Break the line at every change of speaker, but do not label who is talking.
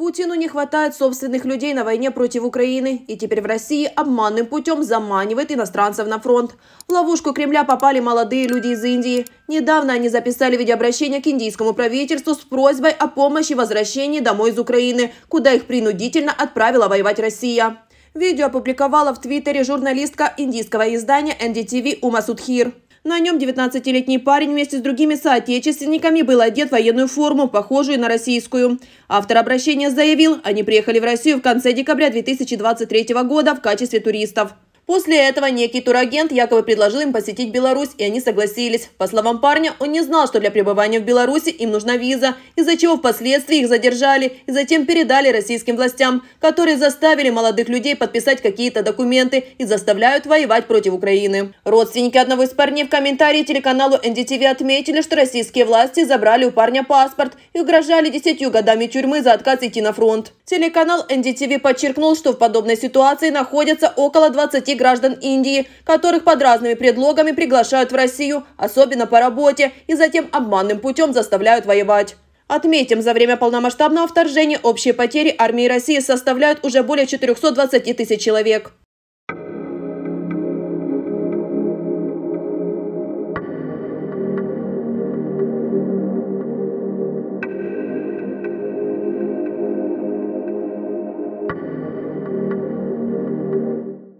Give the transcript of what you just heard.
Путину не хватает собственных людей на войне против Украины, и теперь в России обманным путем заманивает иностранцев на фронт. В ловушку Кремля попали молодые люди из Индии. Недавно они записали видеообращение к индийскому правительству с просьбой о помощи в возвращении домой из Украины, куда их принудительно отправила воевать Россия. Видео опубликовала в Твиттере журналистка индийского издания NDTV Ума Судхир. На нем 19-летний парень вместе с другими соотечественниками был одет в военную форму, похожую на российскую. Автор обращения заявил, они приехали в Россию в конце декабря 2023 года в качестве туристов. После этого некий турагент якобы предложил им посетить Беларусь, и они согласились. По словам парня, он не знал, что для пребывания в Беларуси им нужна виза, из-за чего впоследствии их задержали и затем передали российским властям, которые заставили молодых людей подписать какие-то документы и заставляют воевать против Украины. Родственники одного из парней в комментарии телеканалу НДТВ отметили, что российские власти забрали у парня паспорт и угрожали десятью годами тюрьмы за отказ идти на фронт. Телеканал НДТВ подчеркнул, что в подобной ситуации находятся около 20 граждан Индии, которых под разными предлогами приглашают в Россию, особенно по работе, и затем обманным путем заставляют воевать. Отметим, за время полномасштабного вторжения общие потери армии России составляют уже более 420 тысяч человек.